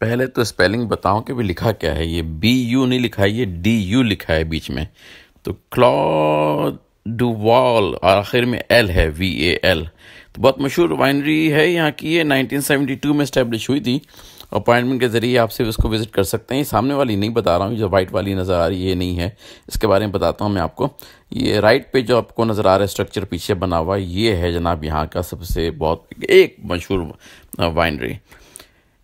पहले तो स्पेलिंग बताऊं कि भी लिखा क्या है ये बी यू नहीं लिखा है ये डी यू लिखा है बीच में तो क्लॉडुवाल और आखिर में एल है वी ए एल तो बहुत मशहूर वाइनरी है यहाँ की ये 1972 में इस्टेब्लिश हुई थी अपॉइंटमेंट के ज़रिए आप सिर्फ इसको विज़िट कर सकते हैं सामने वाली नहीं बता रहा हूँ जो वाइट वाली नज़र आ रही है ये नहीं है इसके बारे में बताता हूँ मैं आपको ये राइट पे जो आपको नज़र आ रहा है स्ट्रक्चर पीछे बना हुआ ये है जनाब यहाँ का सबसे बहुत एक मशहूर वाइनरी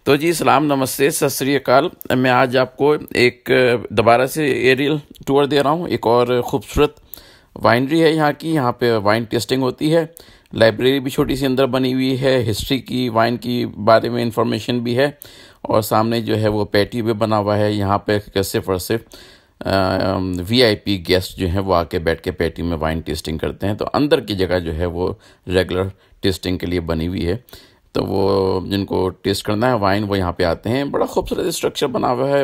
तो जी सलाम नमस्ते सत श्रीकाल मैं आज आपको एक दोबारा से एरियल टूर दे रहा हूँ एक और ख़ूबसूरत वाइनरी है यहाँ की यहाँ पे वाइन टेस्टिंग होती है लाइब्रेरी भी छोटी सी अंदर बनी हुई है हिस्ट्री की वाइन की बारे में इंफॉर्मेशन भी है और सामने जो है वो पैटी भी बना हुआ है यहाँ पे कैसे फरसे वीआईपी गेस्ट जो हैं वो आके बैठ के पैटी में वाइन टेस्टिंग करते हैं तो अंदर की जगह जो है वो रेगुलर टेस्टिंग के लिए बनी हुई है तो वो जिनको टेस्ट करना है वाइन वो यहाँ पे आते हैं बड़ा खूबसूरत स्ट्रक्चर बना हुआ है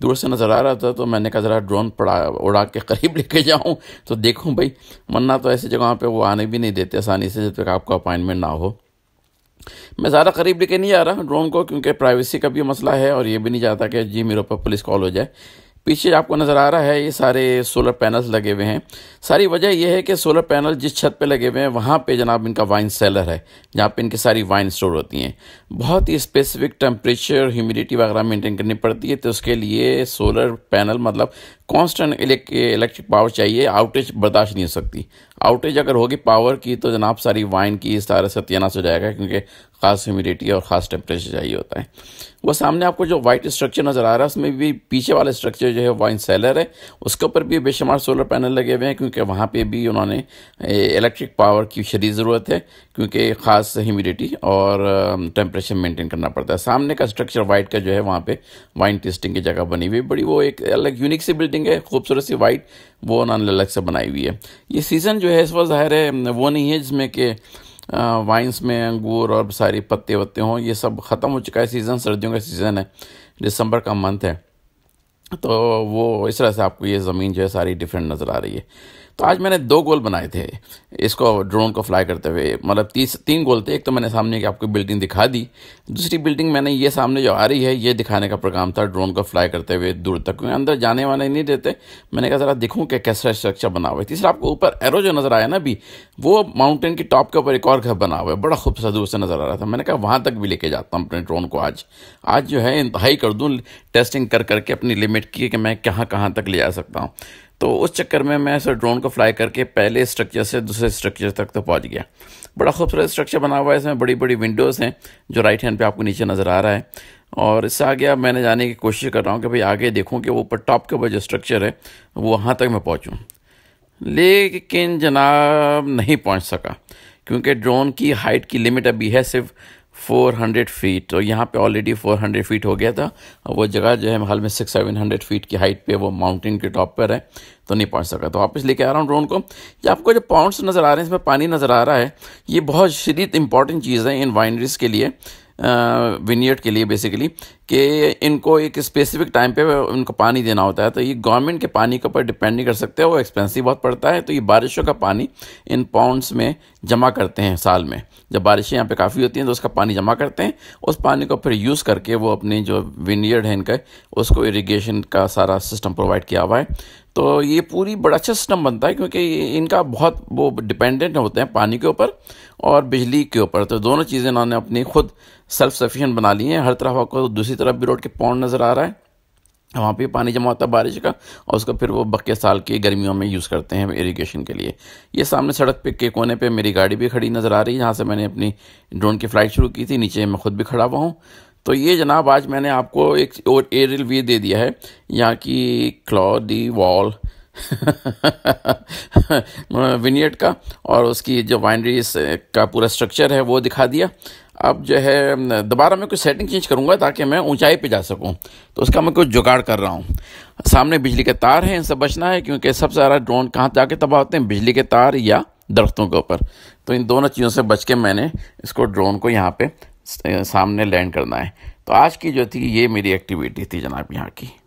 दूर से नज़र आ रहा था तो मैंने कहा ज़रा ड्रोन पड़ा उड़ा के करीब लेके जाऊँ तो देखूँ भाई वरना तो ऐसी जगहों पर वो आने भी नहीं देते आसानी से जब तक आपको अपॉइंटमेंट ना हो मैं ज़्यादा करीब लेके नहीं आ रहा ड्रोन को क्योंकि प्राइवेसी का भी मसला है और ये भी नहीं चाहता कि जी मेरे ऊपर पुलिस कॉल हो जाए पीछे आपको नज़र आ रहा है ये सारे सोलर पैनल्स लगे हुए हैं सारी वजह यह है कि सोलर पैनल जिस छत पे लगे हुए हैं वहाँ पे जनाब इनका वाइन सेलर है जहाँ पे इनकी सारी वाइन स्टोर होती हैं बहुत ही स्पेसिफिक टेम्परेचर ह्यूमिडिटी वगैरह मेंटेन करनी पड़ती है तो उसके लिए सोलर पैनल मतलब कांस्टेंट इलेक्ट्रिक पावर चाहिए आउटेज बर्दाश्त नहीं हो सकती आउटेज अगर होगी पावर की तो जनाब सारी वाइन की सारा सत्यानाश हो जाएगा क्योंकि खास ह्यूमिडिटी और ख़ास टेम्परेचर चाहिए होता है वो सामने आपको जो वाइट स्ट्रक्चर नज़र आ रहा है उसमें भी पीछे वाला स्ट्रक्चर जो है वाइन सेलर है उसके ऊपर भी बेशुमार सोलर पैनल लगे हुए हैं क्योंकि वहाँ पर भी उन्होंने इलेक्ट्रिक पावर की शरीर ज़रूरत है क्योंकि ख़ास ह्यूमिडिटी और टेम्परेचर मेंटेन करना पड़ता है सामने का स्ट्रक्चर वाइट का जो है वहाँ पर वाइन टेस्टिंग की जगह बनी हुई बड़ी वो एक अलग यूनिक सी बिल्डिंग पेंटिंग है खूबसूरत सी वाइट वो उन्होंने अलग से बनाई हुई है ये सीज़न जो है इस वक्त ज़ाहिर है वो नहीं है जिसमें कि वाइन्स में अंगूर और सारी पत्ते वत्ते हों ये सब ख़त्म हो चुका है सीज़न सर्दियों का सीज़न है दिसंबर का मंथ है तो वो इस तरह से आपको ये ज़मीन जो है सारी डिफरेंट नज़र आ रही है तो आज मैंने दो गोल बनाए थे इसको ड्रोन को फ्लाई करते हुए मतलब तीस तीन गोल थे एक तो मैंने सामने की आपको बिल्डिंग दिखा दी दूसरी बिल्डिंग मैंने ये सामने जो आ रही है ये दिखाने का प्रोग्राम था ड्रोन को फ्लाई करते हुए दूर तक क्योंकि अंदर जाने वाले नहीं देते मैंने कहा ज़रा दिखूँ कि कैसा स्ट्रक्चर बना हुआ है तीसरा आपको ऊपर एरो जो नज़र आया ना अभी वो माउंटेन की टॉप के ऊपर एक और घर बना हुआ है बड़ा खूबसूरत दूर से नज़र आ रहा था मैंने कहा वहाँ तक भी लेके जाता हूँ अपने ड्रोन को आज आज जो है इंतहाई कर दूँ टेस्टिंग कर करके अपनी लिमिट की कि मैं कहाँ कहाँ तक ले जा सकता हूँ तो उस चक्कर में मैं सर ड्रोन को फ्लाई करके पहले स्ट्रक्चर से दूसरे स्ट्रक्चर तक तो पहुंच गया बड़ा खूबसूरत स्ट्रक्चर बना हुआ है इसमें बड़ी बड़ी विंडोज़ हैं जो राइट हैंड पे आपको नीचे नज़र आ रहा है और इससे आगे अब मैंने जाने की कोशिश कर रहा हूँ कि भाई आगे देखूँ कि वो ऊपर टॉप के ऊपर जो स्ट्रक्चर है वो वहाँ तक मैं पहुँचूँ लेकिन जनाब नहीं पहुँच सका क्योंकि ड्रोन की हाइट की लिमिट अभी है सिर्फ 400 फीट और तो यहाँ पे ऑलरेडी 400 फीट हो गया था वो जगह जो है हाल में सिक्स सेवन हंड्रेड फीट की हाइट पे वो माउंटेन के टॉप पर है तो नहीं पहुँच सका तो वापस लेके आ रहा हूँ ड्रोन को ये आपको जो पाउंड्स नज़र आ रहे हैं इसमें पानी नज़र आ रहा है ये बहुत शदीद इंपॉर्टेंट चीज़ है इन वाइनरीज़ के लिए विनियड के लिए बेसिकली कि इनको एक स्पेसिफिक टाइम पे उनको पानी देना होता है तो ये गवर्नमेंट के पानी के ऊपर डिपेंड नहीं कर सकते वो एक्सपेंसिव बहुत पड़ता है तो ये बारिशों का पानी इन पाउंड्स में जमा करते हैं साल में जब बारिशें यहाँ पे काफ़ी होती हैं तो उसका पानी जमा करते हैं उस पानी को फिर यूज़ करके वो अपने जो विनियड है इनका उसको इरीगेशन का सारा सिस्टम प्रोवाइड किया हुआ है तो ये पूरी बड़ा अच्छा सिस्टम बनता है क्योंकि इनका बहुत वो डिपेंडेंट होते हैं पानी के ऊपर और बिजली के ऊपर तो दोनों चीज़ें इन्होंने अपनी खुद सेल्फ सफिशेंट बना ली हैं हर तरफ आपको दूसरी तरफ भी रोड के पौंड नज़र आ रहा है वहाँ पे पानी जमा होता है बारिश का और उसको फिर वो बक्के साल की गर्मियों में यूज़ करते हैं इरीगेशन के लिए ये सामने सड़क पे के कोने पे मेरी गाड़ी भी खड़ी नज़र आ रही है जहाँ से मैंने अपनी ड्रोन की फ़्लाइट शुरू की थी नीचे मैं खुद भी खड़ा हुआ हूँ तो ये जनाब आज मैंने आपको एक और एरियल व्यू दे दिया है यहाँ की क्लॉ दी वॉल विनियट का और उसकी जो वाइनरीज eh, का पूरा स्ट्रक्चर है वो दिखा दिया अब जो है दोबारा मैं कुछ सेटिंग चेंज करूँगा ताकि मैं ऊंचाई पे जा सकूँ तो उसका मैं कुछ जुगाड़ कर रहा हूँ सामने बिजली के तार हैं इनसे बचना है क्योंकि सबसे ज़्यादा ड्रोन कहाँ जाके तबाह होते हैं बिजली के तार या दरख्तों के ऊपर तो इन दोनों चीज़ों से बच के मैंने इसको ड्रोन को यहाँ पर सामने लैंड करना है तो आज की जो थी ये मेरी एक्टिविटी थी जनाब यहाँ की